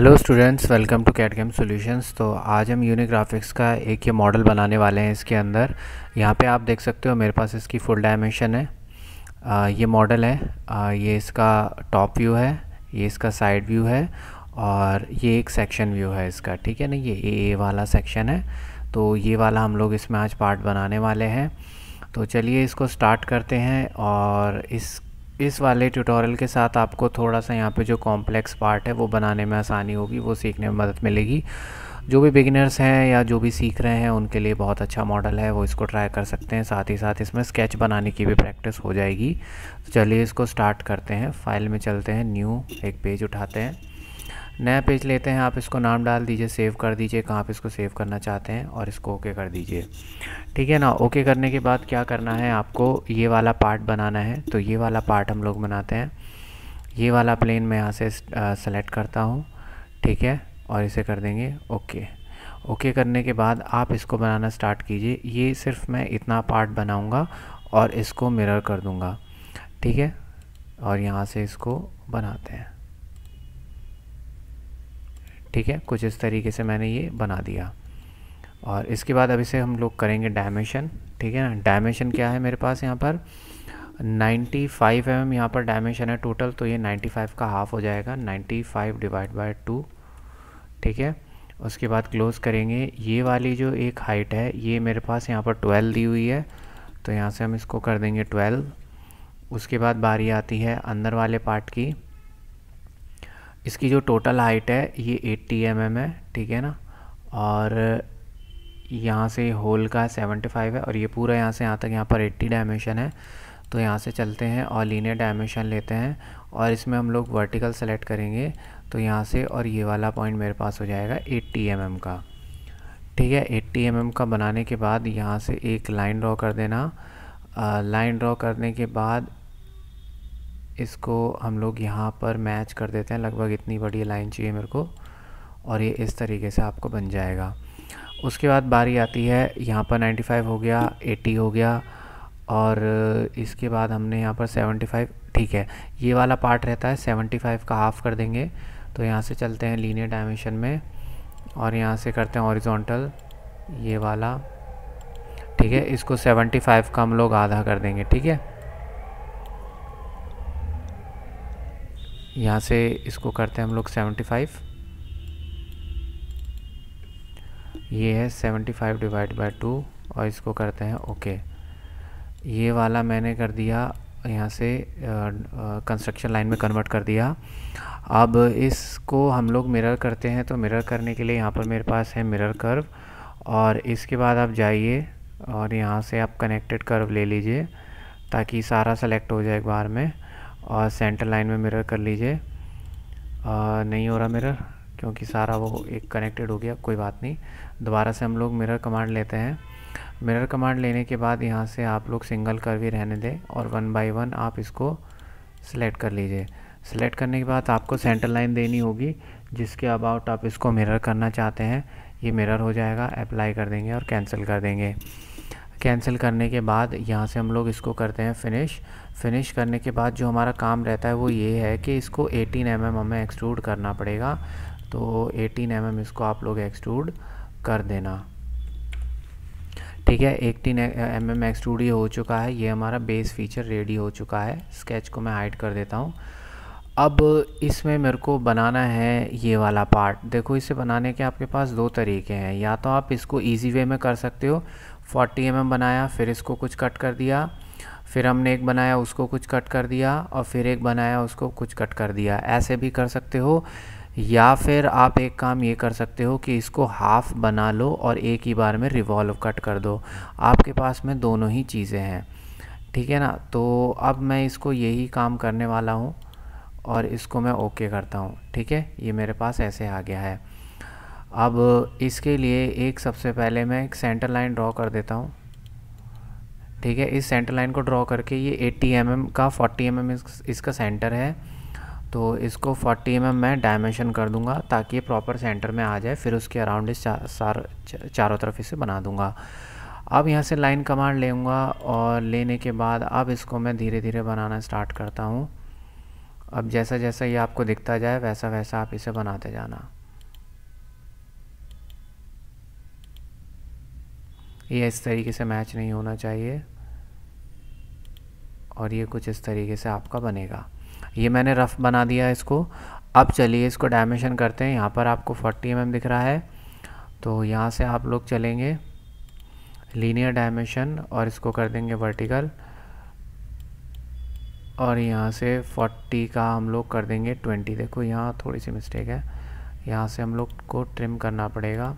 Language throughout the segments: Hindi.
Hello students welcome to cat game solutions तो आज हम ग्राफिक्स का एक ये मॉडल बनाने वाले हैं इसके अंदर यहाँ पे आप देख सकते हो मेरे पास इसकी फुल डायमेंशन है आ, ये मॉडल है आ, ये इसका टॉप व्यू है ये इसका साइड व्यू है और ये एक सेक्शन व्यू है इसका ठीक है ना ये ए वाला सेक्शन है तो ये वाला हम लोग इसमें आज पार्ट बनाने वाले हैं तो चलिए इसको स्टार्ट करते हैं और इस इस वाले ट्यूटोरियल के साथ आपको थोड़ा सा यहाँ पे जो कॉम्प्लेक्स पार्ट है वो बनाने में आसानी होगी वो सीखने में मदद मिलेगी जो भी बिगिनर्स हैं या जो भी सीख रहे हैं उनके लिए बहुत अच्छा मॉडल है वो इसको ट्राई कर सकते हैं साथ ही साथ इसमें स्केच बनाने की भी प्रैक्टिस हो जाएगी तो चलिए इसको स्टार्ट करते हैं फाइल में चलते हैं न्यू एक पेज उठाते हैं नया पेज लेते हैं आप इसको नाम डाल दीजिए सेव कर दीजिए कहाँ पे इसको सेव करना चाहते हैं और इसको ओके कर दीजिए ठीक है ना ओके करने के बाद क्या करना है आपको ये वाला पार्ट बनाना है तो ये वाला पार्ट हम लोग बनाते हैं ये वाला प्लेन मैं यहाँ से सेलेक्ट करता हूँ ठीक है और इसे कर देंगे ओके ओके करने के बाद आप इसको बनाना स्टार्ट कीजिए ये सिर्फ मैं इतना पार्ट बनाऊँगा और इसको मिरर कर दूँगा ठीक है और यहाँ से इसको बनाते हैं ठीक है कुछ इस तरीके से मैंने ये बना दिया और इसके बाद अब इसे हम लोग करेंगे डायमेंशन ठीक है ना डायमेंशन क्या है मेरे पास यहाँ पर 95 फाइव एम यहाँ पर डायमेंशन है टोटल तो ये 95 का हाफ हो जाएगा 95 फाइव डिवाइड बाई टू ठीक है उसके बाद क्लोज़ करेंगे ये वाली जो एक हाइट है ये मेरे पास यहाँ पर 12 दी हुई है तो यहाँ से हम इसको कर देंगे 12 उसके बाद बारी आती है अंदर वाले पार्ट की इसकी जो टोटल हाइट है ये 80 एम mm है ठीक है ना और यहाँ से होल का 75 है और ये पूरा यहाँ से यहाँ तक यहाँ पर 80 डायमेंशन है तो यहाँ से चलते हैं और लीनियर डायमेंशन लेते हैं और इसमें हम लोग वर्टिकल सेलेक्ट करेंगे तो यहाँ से और ये वाला पॉइंट मेरे पास हो जाएगा 80 एम mm का ठीक है 80 एम mm का बनाने के बाद यहाँ से एक लाइन ड्रॉ कर देना लाइन ड्रॉ करने के बाद इसको हम लोग यहाँ पर मैच कर देते हैं लगभग इतनी बड़ी लाइन चाहिए मेरे को और ये इस तरीके से आपको बन जाएगा उसके बाद बारी आती है यहाँ पर 95 हो गया 80 हो गया और इसके बाद हमने यहाँ पर 75 ठीक है ये वाला पार्ट रहता है 75 का हाफ़ कर देंगे तो यहाँ से चलते हैं लीनियर डायमेंशन में और यहाँ से करते हैं हॉरिजॉन्टल ये वाला ठीक है इसको 75 का हम लोग आधा कर देंगे ठीक है यहाँ से इसको करते हैं हम लोग सेवेंटी फाइव ये है seventy five divide by two और इसको करते हैं ओके ये वाला मैंने कर दिया यहाँ से कंस्ट्रक्शन लाइन में कन्वर्ट कर दिया अब इसको हम लोग मिरर करते हैं तो मिरर करने के लिए यहाँ पर मेरे पास है मिरर कर्व और इसके बाद आप जाइए और यहाँ से आप कनेक्टेड कर्व ले लीजिए ताकि सारा सेलेक्ट हो जाए एक बार में और सेंटर लाइन में मिरर कर लीजिए नहीं हो रहा मिरर क्योंकि सारा वो एक कनेक्टेड हो गया कोई बात नहीं दोबारा से हम लोग मिरर कमांड लेते हैं मिरर कमांड लेने के बाद यहाँ से आप लोग सिंगल कर भी रहने दें और वन बाय वन आप इसको सिलेक्ट कर लीजिए सिलेक्ट करने के बाद आपको सेंटर लाइन देनी होगी जिसके अबाउट आप इसको मिरर करना चाहते हैं ये मिरर हो जाएगा अप्लाई कर देंगे और कैंसिल कर देंगे कैंसिल करने के बाद यहाँ से हम लोग इसको करते हैं फिनिश फिनिश करने के बाद जो हमारा काम रहता है वो ये है कि इसको 18 एम mm हमें एक्सट्रूड करना पड़ेगा तो 18 एम mm इसको आप लोग एक्सट्रूड कर देना ठीक है 18 एम एम एक्सट्रूड ये हो चुका है ये हमारा बेस फीचर रेडी हो चुका है स्केच को मैं हाइड कर देता हूँ अब इसमें मेरे को बनाना है ये वाला पार्ट देखो इसे बनाने के आपके पास दो तरीके हैं या तो आप इसको इजी वे में कर सकते हो 40 एम mm बनाया फिर इसको कुछ कट कर दिया फिर हमने एक बनाया उसको कुछ कट कर दिया और फिर एक बनाया उसको कुछ कट कर दिया ऐसे भी कर सकते हो या फिर आप एक काम ये कर सकते हो कि इसको हाफ़ बना लो और एक ही बार में रिवॉल्व कट कर दो आपके पास में दोनों ही चीज़ें हैं ठीक है ना तो अब मैं इसको यही काम करने वाला हूँ और इसको मैं ओके करता हूँ ठीक है ये मेरे पास ऐसे आ गया है अब इसके लिए एक सबसे पहले मैं एक सेंटर लाइन ड्रॉ कर देता हूँ ठीक है इस सेंटर लाइन को ड्रॉ करके ये 80 mm का 40 mm इस, इसका सेंटर है तो इसको 40 एम mm मैं डायमेंशन कर दूंगा ताकि ये प्रॉपर सेंटर में आ जाए फिर उसके अराउंड इस चार, चारों तरफ इसे बना दूंगा अब यहाँ से लाइन कमांड लेंगा और लेने के बाद अब इसको मैं धीरे धीरे बनाना स्टार्ट करता हूँ अब जैसा जैसा ये आपको दिखता जाए वैसा वैसा आप इसे बनाते जाना ये इस तरीके से मैच नहीं होना चाहिए और ये कुछ इस तरीके से आपका बनेगा ये मैंने रफ़ बना दिया इसको अब चलिए इसको डायमेंशन करते हैं यहाँ पर आपको 40 एम mm दिख रहा है तो यहाँ से आप लोग चलेंगे लीनियर डायमेंशन और इसको कर देंगे वर्टिकल और यहाँ से 40 का हम लोग कर देंगे 20 देखो यहाँ थोड़ी सी मिस्टेक है यहाँ से हम लोग को ट्रिम करना पड़ेगा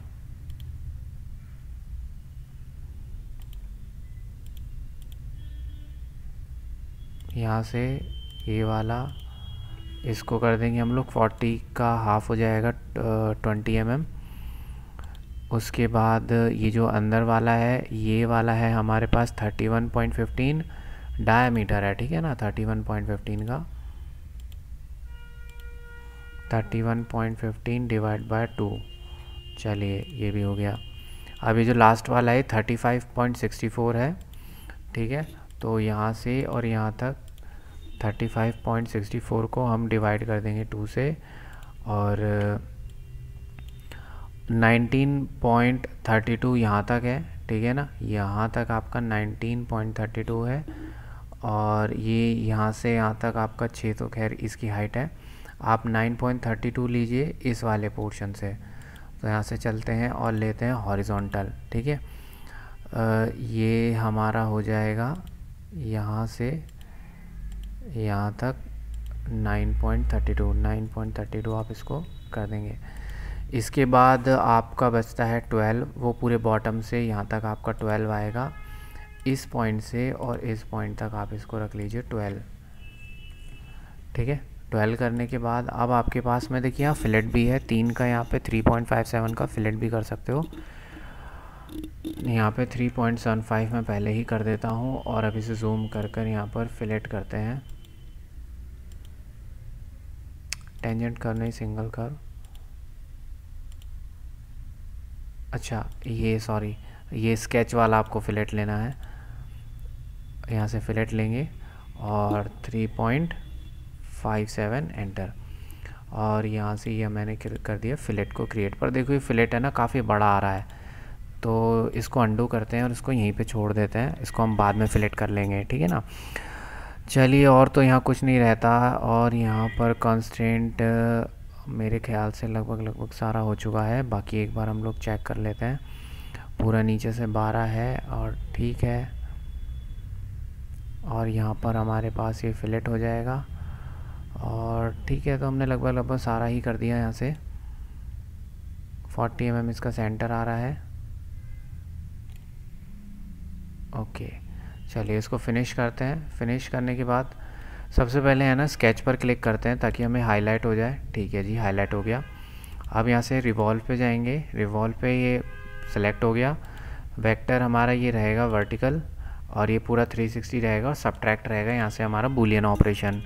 यहाँ से ये वाला इसको कर देंगे हम लोग फोर्टी का हाफ़ हो जाएगा ट्वेंटी एम एम उसके बाद ये जो अंदर वाला है ये वाला है हमारे पास thirty one point fifteen diameter है ठीक है ना थर्टी वन पॉइंट फिफ्टीन का thirty one point fifteen divide by two चलिए ये भी हो गया अब ये जो लास्ट वाला है thirty five point sixty four है ठीक है तो यहाँ से और यहाँ तक 35.64 को हम डिवाइड कर देंगे टू से और 19.32 uh, यहाँ तक है ठीक है ना यहाँ तक आपका 19.32 है और ये यहाँ से यहाँ तक आपका छः तो खैर इसकी हाइट है आप 9.32 लीजिए इस वाले पोर्शन से तो यहाँ से चलते हैं और लेते हैं हॉरिजॉन्टल ठीक है ये हमारा हो जाएगा यहाँ से यहाँ तक 9.32 9.32 आप इसको कर देंगे इसके बाद आपका बचता है 12 वो पूरे बॉटम से यहाँ तक आपका 12 आएगा इस पॉइंट से और इस पॉइंट तक आप इसको रख लीजिए 12 ठीक है 12 करने के बाद अब आपके पास में देखिए यहाँ फिलेट भी है तीन का यहाँ पे 3.57 का फिलेट भी कर सकते हो यहाँ पे 3.75 मैं पहले ही कर देता हूँ और अब इसे जूम कर कर यहाँ पर फिलेट करते हैं टेंजेंट नहीं सिंगल कर अच्छा ये सॉरी ये स्केच वाला आपको फिलेट लेना है यहाँ से फिलेट लेंगे और 3.57 एंटर और यहाँ से ये यह मैंने कर दिया फिलेट को क्रिएट पर देखो ये फिलेट है ना काफ़ी बड़ा आ रहा है तो इसको अंडू करते हैं और इसको यहीं पे छोड़ देते हैं इसको हम बाद में फिलेट कर लेंगे ठीक है ना चलिए और तो यहाँ कुछ नहीं रहता और यहाँ पर कॉन्स्टेंट मेरे ख्याल से लगभग लगभग सारा हो चुका है बाकी एक बार हम लोग चेक कर लेते हैं पूरा नीचे से बारह है और ठीक है और यहाँ पर हमारे पास ये फिलेट हो जाएगा और ठीक है तो हमने लगभग लगभग सारा ही कर दिया यहाँ से 40 एम mm इसका सेंटर आ रहा है ओके okay. चलिए इसको फिनिश करते हैं फिनिश करने के बाद सबसे पहले है ना स्केच पर क्लिक करते हैं ताकि हमें हाईलाइट हो जाए ठीक है जी हाईलाइट हो गया अब यहाँ से रिवॉल्व पे जाएंगे रिवॉल्व पे ये सेलेक्ट हो गया वेक्टर हमारा ये रहेगा वर्टिकल और ये पूरा 360 रहेगा और सब्ट्रैक्ट रहेगा यहाँ से हमारा बुलियन ऑपरेशन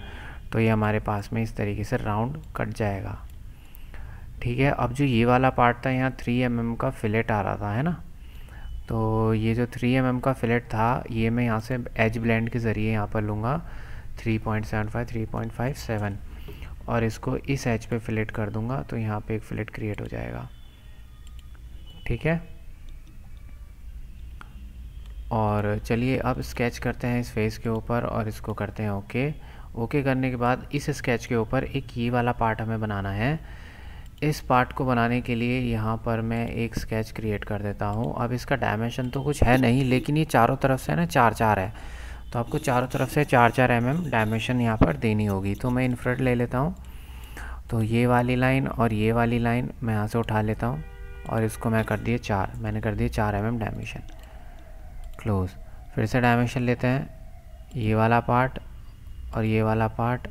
तो ये हमारे पास में इस तरीके से राउंड कट जाएगा ठीक है अब जो ये वाला पार्ट था यहाँ थ्री एम mm का फिलेट आ रहा था है ना तो ये जो 3 एम mm का फिलेट था ये मैं यहाँ से एज ब्लेंड के ज़रिए यहाँ पर लूँगा 3.75 3.57 और इसको इस एज पे फिलेट कर दूँगा तो यहाँ पे एक फिलेट क्रिएट हो जाएगा ठीक है और चलिए अब स्केच करते हैं इस फेस के ऊपर और इसको करते हैं ओके ओके करने के बाद इस स्केच के ऊपर एक ये वाला पार्ट हमें बनाना है इस पार्ट को बनाने के लिए यहाँ पर मैं एक स्केच क्रिएट कर देता हूँ अब इसका डायमेंशन तो कुछ है नहीं लेकिन ये चारों तरफ से ना चार चार है तो आपको चारों तरफ से चार चार एम एम डायमेंशन यहाँ पर देनी होगी तो मैं इन्फ्रेड ले लेता हूँ तो ये वाली लाइन और ये वाली लाइन मैं यहाँ से उठा लेता हूँ और इसको मैं कर दिए चार मैंने कर दिए चार एम एम डायमेंशन क्लोज़ फिर से डायमेंशन लेते हैं ये वाला पार्ट और ये वाला पार्ट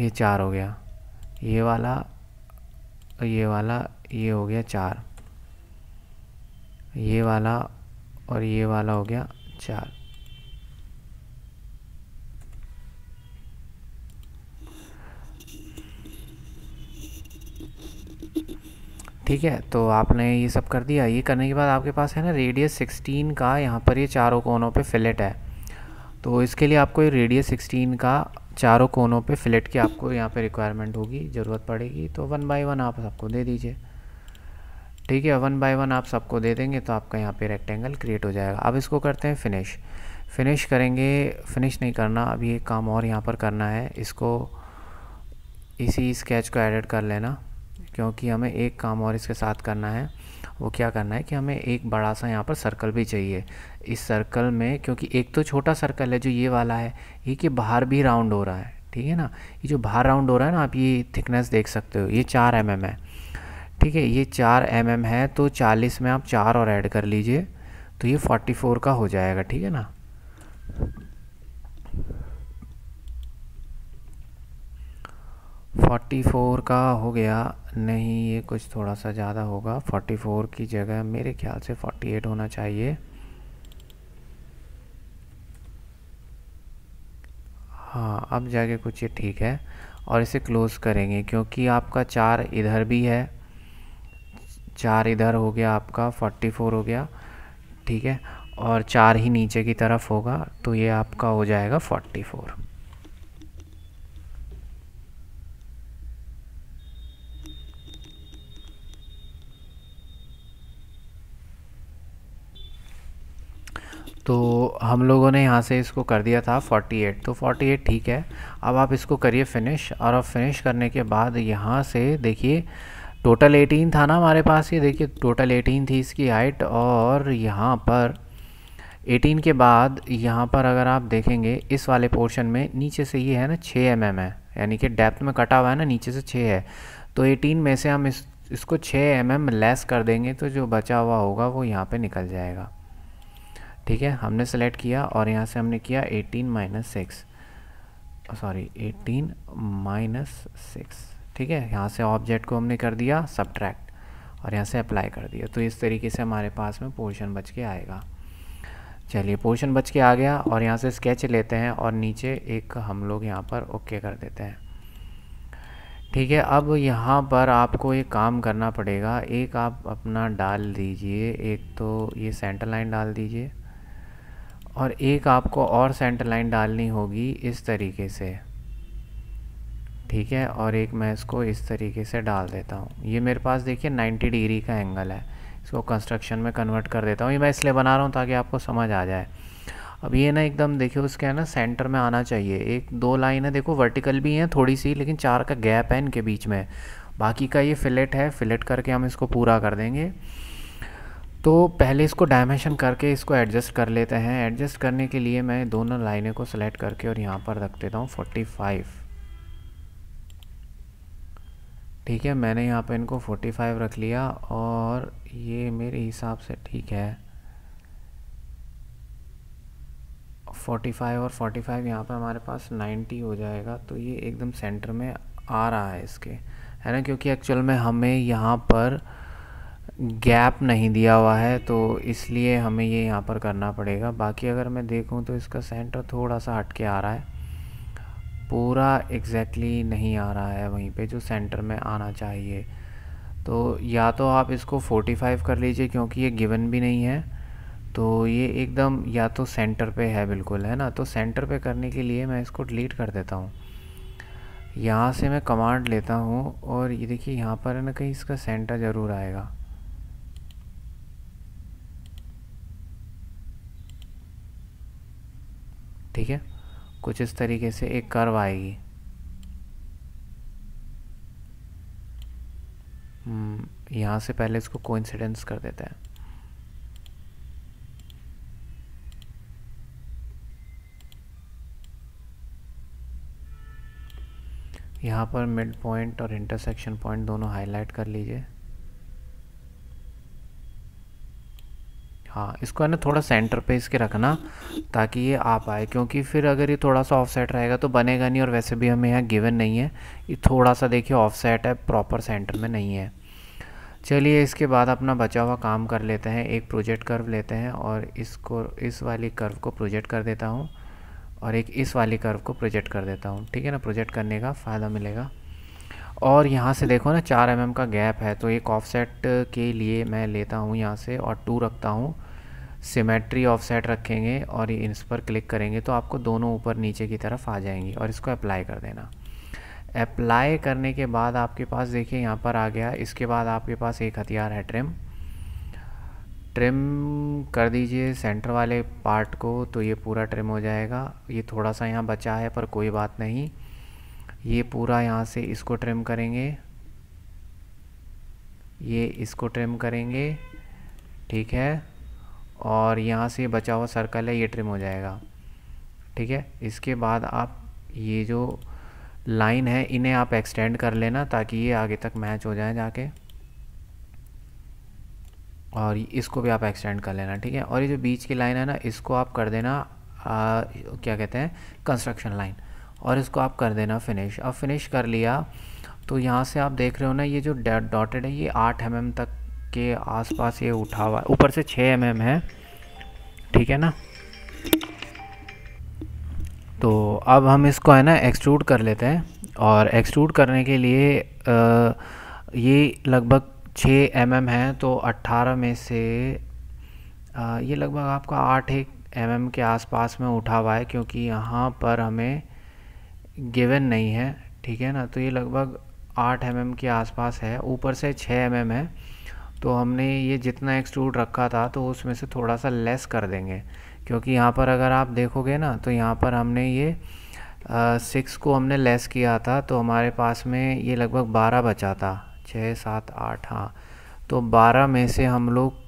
ये चार हो गया ये वाला ये वाला ये हो गया चार ये वाला और ये वाला हो गया चार ठीक है तो आपने ये सब कर दिया ये करने के बाद आपके पास है ना रेडियस सिक्सटीन का यहाँ पर ये चारों कोनों पे फिलेट है तो इसके लिए आपको ये रेडियस सिक्सटीन का चारों कोनों पे फ्लेट की आपको यहाँ पे रिक्वायरमेंट होगी ज़रूरत पड़ेगी तो वन बाय वन आप सबको दे दीजिए ठीक है वन बाय वन आप सबको दे देंगे तो आपका यहाँ पे रेक्टेंगल क्रिएट हो जाएगा अब इसको करते हैं फिनिश फिनिश करेंगे फिनिश नहीं करना अभी एक काम और यहाँ पर करना है इसको इसी स्केच को एडिट कर लेना क्योंकि हमें एक काम और इसके साथ करना है वो क्या करना है कि हमें एक बड़ा सा यहाँ पर सर्कल भी चाहिए इस सर्कल में क्योंकि एक तो छोटा सर्कल है जो ये वाला है ये कि बाहर भी राउंड हो रहा है ठीक है ना ये जो बाहर राउंड हो रहा है ना आप ये थिकनेस देख सकते हो ये चार एम mm है ठीक है ये चार एम mm है तो चालीस में आप चार और ऐड कर लीजिए तो ये फोर्टी फोर का हो जाएगा ठीक है ना फोर्टी फ़ोर का हो गया नहीं ये कुछ थोड़ा सा ज़्यादा होगा फोर्टी फ़ोर की जगह मेरे ख्याल से फोर्टी एट होना चाहिए हाँ अब जाके कुछ ये ठीक है और इसे क्लोज़ करेंगे क्योंकि आपका चार इधर भी है चार इधर हो गया आपका फोर्टी फोर हो गया ठीक है और चार ही नीचे की तरफ होगा तो ये आपका हो जाएगा फोर्टी फोर तो हम लोगों ने यहाँ से इसको कर दिया था 48 तो 48 ठीक है अब आप इसको करिए फिनिश और अब फिनिश करने के बाद यहाँ से देखिए टोटल 18 था ना हमारे पास ये देखिए टोटल 18 थी इसकी हाइट और यहाँ पर 18 के बाद यहाँ पर अगर आप देखेंगे इस वाले पोर्शन में नीचे से ये है ना छः एम mm है यानी कि डेप्थ में कटा हुआ है ना नीचे से छः है तो 18 में से हम इस इसको छः एम mm लेस कर देंगे तो जो बचा हुआ होगा वो यहाँ पे निकल जाएगा ठीक है हमने सेलेक्ट किया और यहाँ से हमने किया 18 minus six sorry 18 minus six ठीक है यहाँ से ऑब्जेक्ट को हमने कर दिया सब्ट्रैक्ट और यहाँ से अप्लाई कर दिया तो इस तरीके से हमारे पास में पोर्शन बच के आएगा चलिए पोर्शन बच के आ गया और यहाँ से स्केच लेते हैं और नीचे एक हम लोग यहाँ पर ओके कर देते हैं ठीक है अब यहाँ पर आपको एक काम करना पड़ेगा एक आप अपना डाल दीजिए एक तो ये सेंटर लाइन डाल दीजिए और एक आपको और सेंटर लाइन डालनी होगी इस तरीके से ठीक है और एक मैं इसको इस तरीके से डाल देता हूँ ये मेरे पास देखिए 90 डिग्री का एंगल है इसको कंस्ट्रक्शन में कन्वर्ट कर देता हूँ ये मैं इसलिए बना रहा हूँ ताकि आपको समझ आ जाए अब ये ना एकदम देखिए उसके है ना सेंटर में आना चाहिए एक दो लाइन है देखो वर्टिकल भी हैं थोड़ी सी लेकिन चार का गैप है इनके बीच में बाकी का ये फिलेट है फिलेट करके हम इसको पूरा कर देंगे तो पहले इसको डायमेंशन करके इसको एडजस्ट कर लेते हैं एडजस्ट करने के लिए मैं दोनों लाइनें को सिलेक्ट करके और यहाँ पर रख देता हूँ 45 फाइव ठीक है मैंने यहाँ पर इनको फोर्टी फाइव रख लिया और ये मेरे हिसाब से ठीक है फोर्टी फाइव और फोर्टी फाइव यहाँ पर हमारे पास नाइन्टी हो जाएगा तो ये एकदम सेंटर में आ रहा है इसके है ना क्योंकि एक्चुअल में हमें यहाँ पर गैप नहीं दिया हुआ है तो इसलिए हमें ये यहाँ पर करना पड़ेगा बाकी अगर मैं देखूँ तो इसका सेंटर थोड़ा सा हट के आ रहा है पूरा एग्जैक्टली exactly नहीं आ रहा है वहीं पे जो सेंटर में आना चाहिए तो या तो आप इसको 45 कर लीजिए क्योंकि ये गिवन भी नहीं है तो ये एकदम या तो सेंटर पे है बिल्कुल है ना तो सेंटर पे करने के लिए मैं इसको डिलीट कर देता हूँ यहाँ से मैं कमांड लेता हूँ और ये देखिए यहाँ पर है ना कहीं इसका सेंटर ज़रूर आएगा ठीक है कुछ इस तरीके से एक कर्व आएगी हम्म, यहाँ से पहले इसको कोइंसिडेंस कर देते हैं यहाँ पर मिड पॉइंट और इंटरसेक्शन पॉइंट दोनों हाईलाइट कर लीजिए हाँ इसको है ना थोड़ा सेंटर पे इसके रखना ताकि ये आ पाए क्योंकि फिर अगर ये थोड़ा सा ऑफसेट रहेगा तो बनेगा नहीं और वैसे भी हमें यहाँ गिवन नहीं है ये थोड़ा सा देखिए ऑफसेट है प्रॉपर सेंटर में नहीं है चलिए इसके बाद अपना बचा हुआ काम कर लेते हैं एक प्रोजेक्ट कर्व लेते हैं और इसको इस वाली कर्व को प्रोजेक्ट कर देता हूँ और एक इस वाली कर्व को प्रोजेक्ट कर देता हूँ ठीक है ना प्रोजेक्ट करने का फ़ायदा मिलेगा और यहाँ से देखो ना चार एम mm एम का गैप है तो एक ऑफसेट के लिए मैं लेता हूँ यहाँ से और टू रखता हूँ सिमेट्री ऑफसेट रखेंगे और ये इस पर क्लिक करेंगे तो आपको दोनों ऊपर नीचे की तरफ आ जाएंगी और इसको अप्लाई कर देना अप्लाई करने के बाद आपके पास देखिए यहाँ पर आ गया इसके बाद आपके पास एक हथियार है ट्रिम ट्रिम कर दीजिए सेंटर वाले पार्ट को तो ये पूरा ट्रिम हो जाएगा ये थोड़ा सा यहाँ बचा है पर कोई बात नहीं ये पूरा यहाँ से इसको ट्रिम करेंगे ये इसको ट्रिम करेंगे ठीक है और यहाँ से बचा हुआ सर्कल है ये ट्रिम हो जाएगा ठीक है इसके बाद आप ये जो लाइन है इन्हें आप एक्सटेंड कर लेना ताकि ये आगे तक मैच हो जाए जाके और इसको भी आप एक्सटेंड कर लेना ठीक है और ये जो बीच की लाइन है ना इसको आप कर देना आ, क्या कहते हैं कंस्ट्रक्शन लाइन और इसको आप कर देना फिनिश अब फिनिश कर लिया तो यहाँ से आप देख रहे हो ना ये जो डॉटेड है ये आठ एम mm तक के आसपास ये उठा हुआ है ऊपर से छः एम mm है ठीक है ना तो अब हम इसको है ना एक्सट्रूड कर लेते हैं और एक्सट्रूड करने के लिए आ, ये लगभग छः एम mm है तो अट्ठारह में से आ, ये लगभग आपका आठ एक एम mm के आसपास में उठा हुआ है क्योंकि यहाँ पर हमें गिवन नहीं है ठीक है ना तो ये लगभग आठ एम mm के आसपास है ऊपर से छः एम mm है तो हमने ये जितना एक्सट्रूड रखा था तो उसमें से थोड़ा सा लेस कर देंगे क्योंकि यहाँ पर अगर आप देखोगे ना तो यहाँ पर हमने ये सिक्स को हमने लेस किया था तो हमारे पास में ये लगभग बारह बचा था छः सात आठ हाँ तो बारह में से हम लोग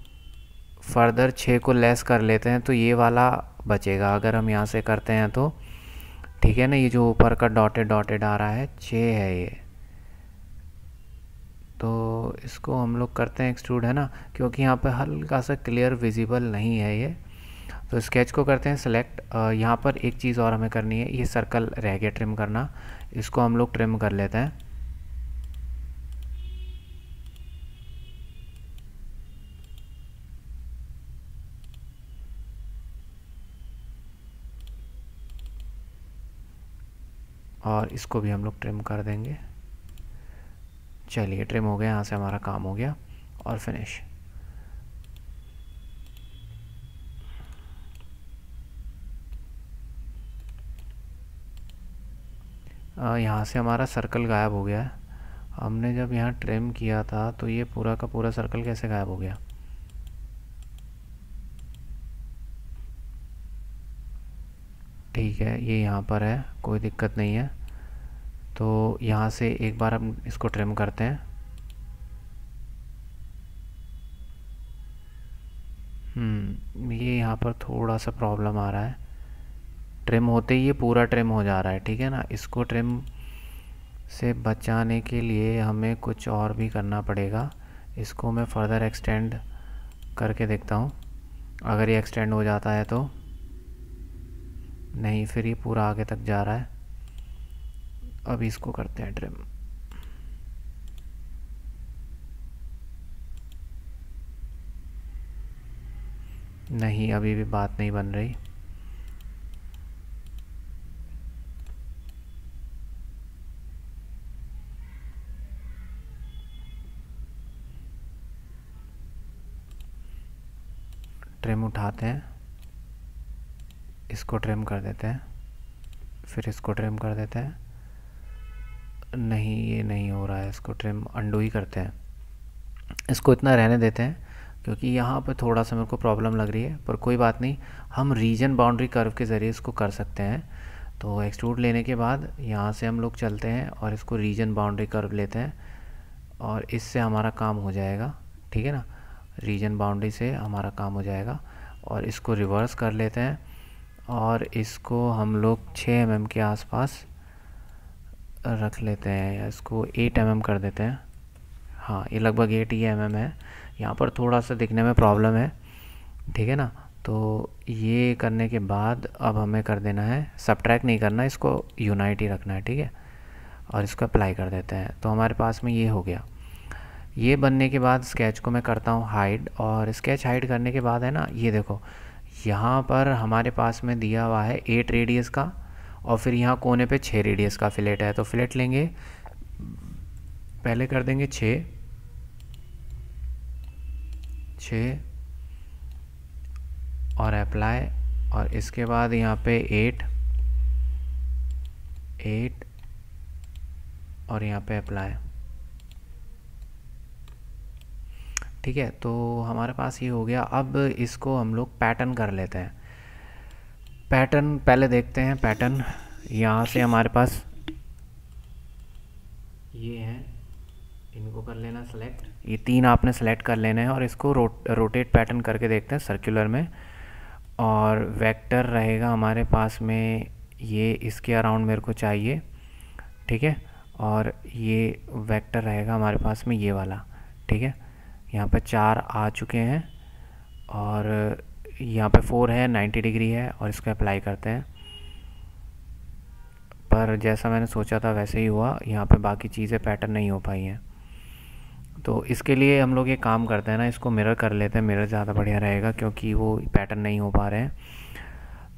फर्दर छः को लेस कर लेते हैं तो ये वाला बचेगा अगर हम यहाँ से करते हैं तो ठीक है ना ये जो ऊपर का डॉटेड डॉटेड आ रहा है छः है ये तो इसको हम लोग करते हैं एक्सट्रूड है ना क्योंकि यहाँ पर हल्का सा क्लियर विजिबल नहीं है ये तो स्केच को करते हैं सेलेक्ट यहाँ पर एक चीज़ और हमें करनी है ये सर्कल रह गया ट्रिम करना इसको हम लोग ट्रिम कर लेते हैं और इसको भी हम लोग ट्रिम कर देंगे चलिए ट्रिम हो गया यहाँ से हमारा काम हो गया और फिनिश यहाँ से हमारा सर्कल गायब हो गया है हमने जब यहाँ ट्रिम किया था तो ये पूरा का पूरा सर्कल कैसे गायब हो गया ठीक है ये यहाँ पर है कोई दिक्कत नहीं है तो यहाँ से एक बार हम इसको ट्रिम करते हैं हम्म, ये यहाँ पर थोड़ा सा प्रॉब्लम आ रहा है ट्रिम होते ही ये पूरा ट्रिम हो जा रहा है ठीक है ना इसको ट्रिम से बचाने के लिए हमें कुछ और भी करना पड़ेगा इसको मैं फर्दर एक्सटेंड करके देखता हूँ अगर ये एक्सटेंड हो जाता है तो नहीं फिर ये पूरा आगे तक जा रहा है अब इसको करते हैं ट्रिम नहीं अभी भी बात नहीं बन रही ट्रिम उठाते हैं इसको ट्रिम कर देते हैं फिर इसको ट्रिम कर देते हैं नहीं ये नहीं हो रहा है इसको ट्रिम अंडू ही करते हैं इसको इतना रहने देते हैं क्योंकि यहाँ पर थोड़ा सा मेरे को प्रॉब्लम लग रही है पर कोई बात नहीं हम रीजन बाउंड्री कर्व के ज़रिए इसको कर सकते हैं तो एक्सट्रूड लेने के बाद यहाँ से हम लोग चलते हैं और इसको रीजन बाउंड्री कर्व लेते हैं और इससे हमारा काम हो जाएगा ठीक है ना रीजन बाउंड्री से हमारा काम हो जाएगा और इसको रिवर्स कर लेते हैं और इसको हम लोग 6 एम mm के आसपास रख लेते हैं इसको एट एम mm कर देते हैं हाँ ये लगभग एट ही एम है यहाँ पर थोड़ा सा दिखने में प्रॉब्लम है ठीक है ना तो ये करने के बाद अब हमें कर देना है सब नहीं करना इसको यूनाइट ही रखना है ठीक है और इसको अप्लाई कर देते हैं तो हमारे पास में ये हो गया ये बनने के बाद स्केच को मैं करता हूँ हाइड और स्केच हाइड करने के बाद है ना ये देखो यहाँ पर हमारे पास में दिया हुआ है एट रेडियस का और फिर यहाँ कोने पे छः रेडियस का फिलेट है तो फिलेट लेंगे पहले कर देंगे छः छः और अप्लाई और इसके बाद यहाँ पे एट एट और यहाँ पे अप्लाई ठीक है तो हमारे पास ये हो गया अब इसको हम लोग पैटर्न कर लेते हैं पैटर्न पहले देखते हैं पैटर्न यहाँ से हमारे पास ये हैं इनको कर लेना सेलेक्ट ये तीन आपने सेलेक्ट कर लेने हैं और इसको रोट रोटेट पैटर्न करके देखते हैं सर्कुलर में और वेक्टर रहेगा हमारे पास में ये इसके अराउंड मेरे को चाहिए ठीक है और ये वेक्टर रहेगा हमारे पास में ये वाला ठीक है यहाँ पर चार आ चुके हैं और यहाँ पे फोर है नाइन्टी डिग्री है और इसको अप्लाई करते हैं पर जैसा मैंने सोचा था वैसे ही हुआ यहाँ पे बाकी चीज़ें पैटर्न नहीं हो पाई हैं तो इसके लिए हम लोग ये काम करते हैं ना इसको मिरर कर लेते हैं मिरर ज़्यादा बढ़िया रहेगा क्योंकि वो पैटर्न नहीं हो पा रहे हैं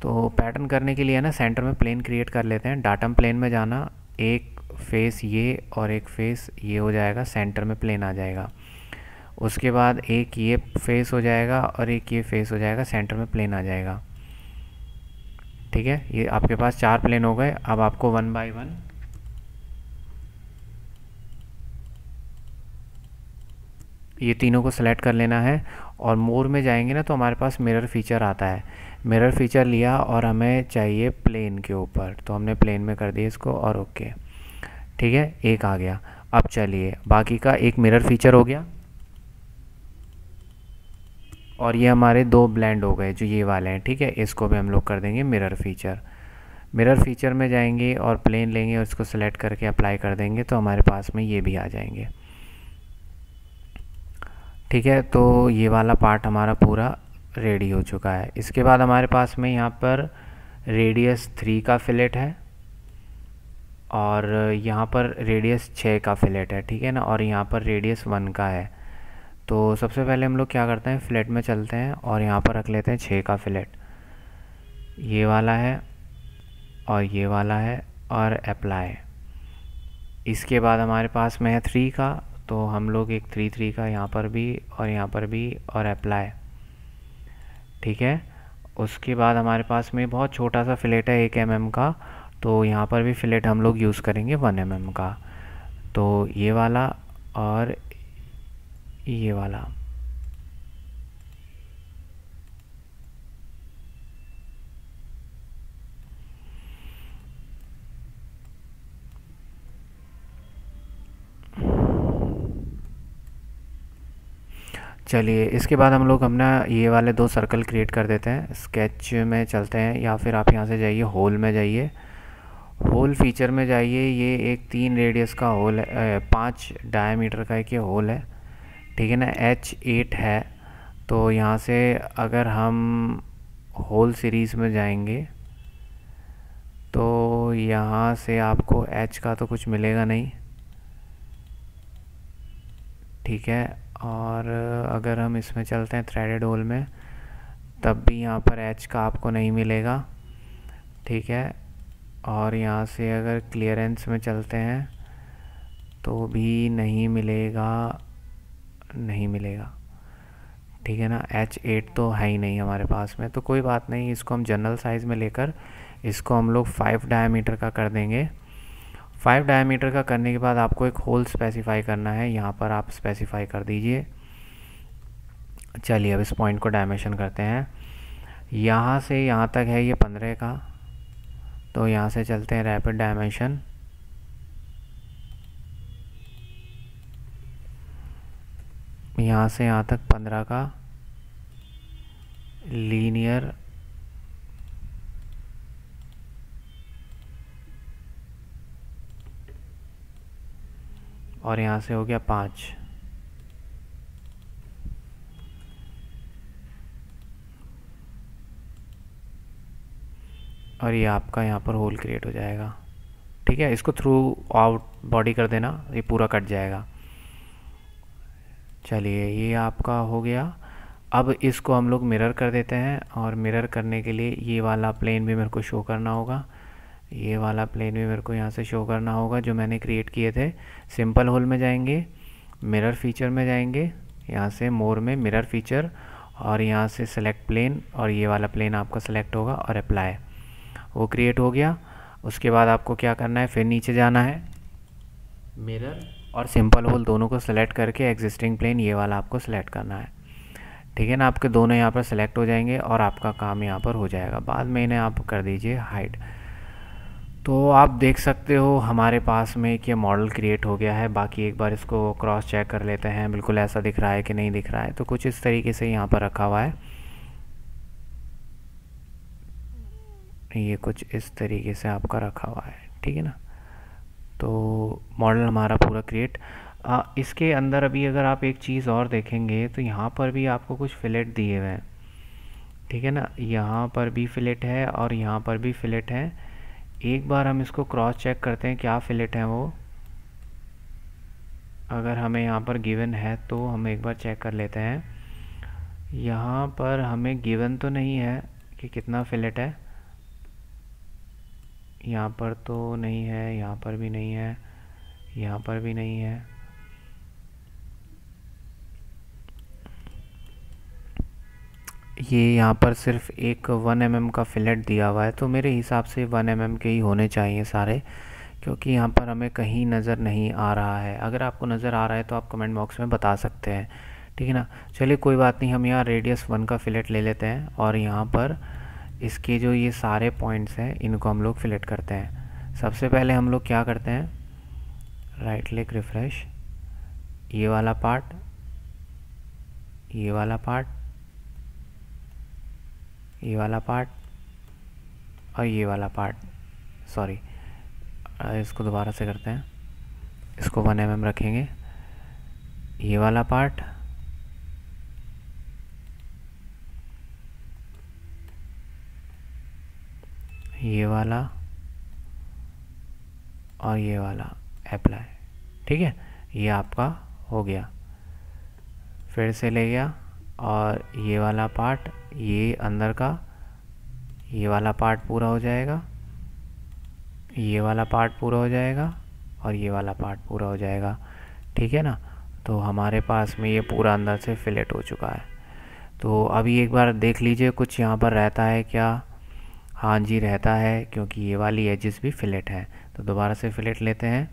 तो पैटर्न करने के लिए ना सेंटर में प्लेन क्रिएट कर लेते हैं डाटम प्लेन में जाना एक फेस ये और एक फेस ये हो जाएगा सेंटर में प्लेन आ जाएगा उसके बाद एक ये फेस हो जाएगा और एक ये फेस हो जाएगा सेंटर में प्लेन आ जाएगा ठीक है ये आपके पास चार प्लेन हो गए अब आपको वन बाई वन ये तीनों को सेलेक्ट कर लेना है और मोर में जाएंगे ना तो हमारे पास मिरर फीचर आता है मिरर फीचर लिया और हमें चाहिए प्लेन के ऊपर तो हमने प्लेन में कर दिया इसको और ओके ठीक है एक आ गया अब चलिए बाकी का एक मिरर फीचर हो गया और ये हमारे दो ब्लेंड हो गए जो ये वाले हैं ठीक है इसको भी हम लोग कर देंगे मिरर फीचर मिरर फीचर में जाएंगे और प्लेन लेंगे और इसको सेलेक्ट करके अप्लाई कर देंगे तो हमारे पास में ये भी आ जाएंगे ठीक है तो ये वाला पार्ट हमारा पूरा रेडी हो चुका है इसके बाद हमारे पास में यहाँ पर रेडियस थ्री का फिलेट है और यहाँ पर रेडियस छः का फिलेट है ठीक है ना और यहाँ पर रेडियस वन का है तो सबसे पहले हम लोग क्या करते हैं फ्लैट में चलते हैं और यहाँ पर रख लेते हैं छः का फ्लैट ये वाला है और ये वाला है और अप्लाई इसके बाद हमारे पास में है थ्री का तो हम लोग एक थ्री थ्री का यहाँ पर भी और यहाँ पर भी और अप्लाई ठीक है उसके बाद हमारे पास में बहुत छोटा सा फ्लेट है एक एम का तो यहाँ पर भी फ्लेट हम लोग यूज़ करेंगे वन एम का तो ये वाला और ये वाला चलिए इसके बाद हम लोग अपना ये वाले दो सर्कल क्रिएट कर देते हैं स्केच में चलते हैं या फिर आप यहाँ से जाइए होल में जाइए होल फीचर में जाइए ये एक तीन रेडियस का होल है पाँच डायमीटर का एक ये होल है ठीक है ना एच एट है तो यहाँ से अगर हम होल सीरीज़ में जाएंगे तो यहाँ से आपको एच का तो कुछ मिलेगा नहीं ठीक है और अगर हम इसमें चलते हैं थ्रेडेड होल में तब भी यहाँ पर एच का आपको नहीं मिलेगा ठीक है और यहाँ से अगर क्लियरेंस में चलते हैं तो भी नहीं मिलेगा नहीं मिलेगा ठीक है ना एच एट तो है ही नहीं हमारे पास में तो कोई बात नहीं इसको हम जनरल साइज़ में लेकर इसको हम लोग फाइव डायमीटर का कर देंगे फाइव डायमीटर का करने के बाद आपको एक होल स्पेसिफाई करना है यहाँ पर आप स्पेसिफाई कर दीजिए चलिए अब इस पॉइंट को डायमेंशन करते हैं यहाँ से यहाँ तक है ये पंद्रह का तो यहाँ से चलते हैं रैपिड डायमेंशन यहाँ से यहाँ तक पंद्रह का लीनियर और यहाँ से हो गया पाँच और ये आपका यहाँ पर होल क्रिएट हो जाएगा ठीक है इसको थ्रू आउट बॉडी कर देना ये पूरा कट जाएगा चलिए ये आपका हो गया अब इसको हम लोग मिरर कर देते हैं और मिरर करने के लिए ये वाला प्लेन भी मेरे को शो करना होगा ये वाला प्लेन भी मेरे को यहाँ से शो करना होगा जो मैंने क्रिएट किए थे सिंपल होल में जाएंगे मिरर फीचर में जाएंगे यहाँ से मोर में मिरर फीचर और यहाँ से सेलेक्ट प्लेन और ये वाला प्लेन आपका सेलेक्ट होगा और अप्लाई वो क्रिएट हो गया उसके बाद आपको क्या करना है फिर नीचे जाना है मिरर और सिंपल होल दोनों को सिलेक्ट करके एग्जिस्टिंग प्लेन ये वाला आपको सिलेक्ट करना है ठीक है ना आपके दोनों यहाँ पर सेलेक्ट हो जाएंगे और आपका काम यहाँ पर हो जाएगा बाद में इन्हें आप कर दीजिए हाइट तो आप देख सकते हो हमारे पास में कि ये मॉडल क्रिएट हो गया है बाकी एक बार इसको क्रॉस चेक कर लेते हैं बिल्कुल ऐसा दिख रहा है कि नहीं दिख रहा है तो कुछ इस तरीके से यहाँ पर रखा हुआ है ये कुछ इस तरीके से आपका रखा हुआ है ठीक है ना तो मॉडल हमारा पूरा क्रिएट इसके अंदर अभी अगर आप एक चीज़ और देखेंगे तो यहाँ पर भी आपको कुछ फिलेट दिए हुए हैं ठीक है ना यहाँ पर भी फिलेट है और यहाँ पर भी फिलेट है एक बार हम इसको क्रॉस चेक करते हैं क्या फिलेट है वो अगर हमें यहाँ पर गिवन है तो हम एक बार चेक कर लेते हैं यहाँ पर हमें गिवन तो नहीं है कि कितना फिलेट है यहाँ पर तो नहीं है यहाँ पर भी नहीं है यहाँ पर भी नहीं है ये यहाँ पर सिर्फ एक वन एम mm का फिलेट दिया हुआ है तो मेरे हिसाब से वन एम mm के ही होने चाहिए सारे क्योंकि यहाँ पर हमें कहीं नज़र नहीं आ रहा है अगर आपको नज़र आ रहा है तो आप कमेंट बॉक्स में बता सकते हैं ठीक है ना चलिए कोई बात नहीं हम यहाँ रेडियस वन का फिलेट ले लेते हैं और यहाँ पर इसके जो ये सारे पॉइंट्स हैं इनको हम लोग फिलेट करते हैं सबसे पहले हम लोग क्या करते हैं राइट क्लिक रिफ्रेश ये वाला पार्ट ये वाला पार्ट ये वाला पार्ट और ये वाला पार्ट सॉरी इसको दोबारा से करते हैं इसको वन एम mm रखेंगे ये वाला पार्ट ये वाला और ये वाला अप्लाई ठीक है ये आपका हो गया फिर से ले गया और ये वाला पार्ट ये अंदर का ये वाला पार्ट पूरा हो जाएगा ये वाला पार्ट पूरा हो जाएगा और ये वाला पार्ट पूरा हो जाएगा ठीक है ना तो हमारे पास में ये पूरा अंदर से फिलेट हो चुका है तो अभी एक बार देख लीजिए कुछ यहाँ पर रहता है क्या हाँ जी रहता है क्योंकि ये वाली एजिस भी फिलेट है तो दोबारा से फिलेट लेते हैं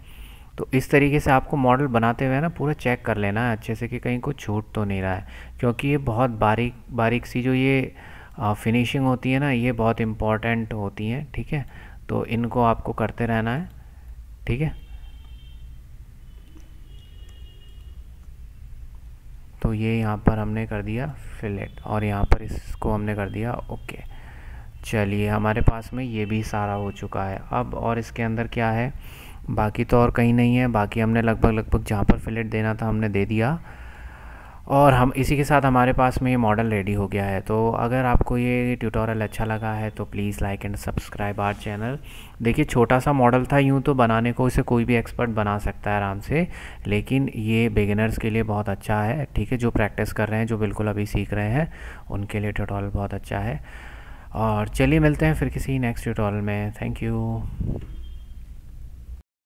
तो इस तरीके से आपको मॉडल बनाते हुए ना पूरा चेक कर लेना है अच्छे से कि कहीं कोई छूट तो नहीं रहा है क्योंकि ये बहुत बारीक बारीक सी जो ये फिनिशिंग होती है ना ये बहुत इम्पॉर्टेंट होती हैं ठीक है तो इनको आपको करते रहना है ठीक है तो ये यहाँ पर हमने कर दिया फिलेट और यहाँ पर इसको हमने कर दिया ओके चलिए हमारे पास में ये भी सारा हो चुका है अब और इसके अंदर क्या है बाकी तो और कहीं नहीं है बाकी हमने लगभग लगभग जहाँ पर फिलेट देना था हमने दे दिया और हम इसी के साथ हमारे पास में ये मॉडल रेडी हो गया है तो अगर आपको ये ट्यूटोरियल अच्छा लगा है तो please like and subscribe our channel देखिए छोटा सा मॉडल था यूँ तो बनाने को इसे कोई भी एक्सपर्ट बना सकता है आराम से लेकिन ये बिगिनर्स के लिए बहुत अच्छा है ठीक है जो प्रैक्टिस कर रहे हैं जो बिल्कुल अभी सीख रहे हैं उनके लिए ट्यूटोरियल बहुत अच्छा है और चलिए मिलते हैं फिर किसी नेक्स्ट ट्यूटोरियल में थैंक यू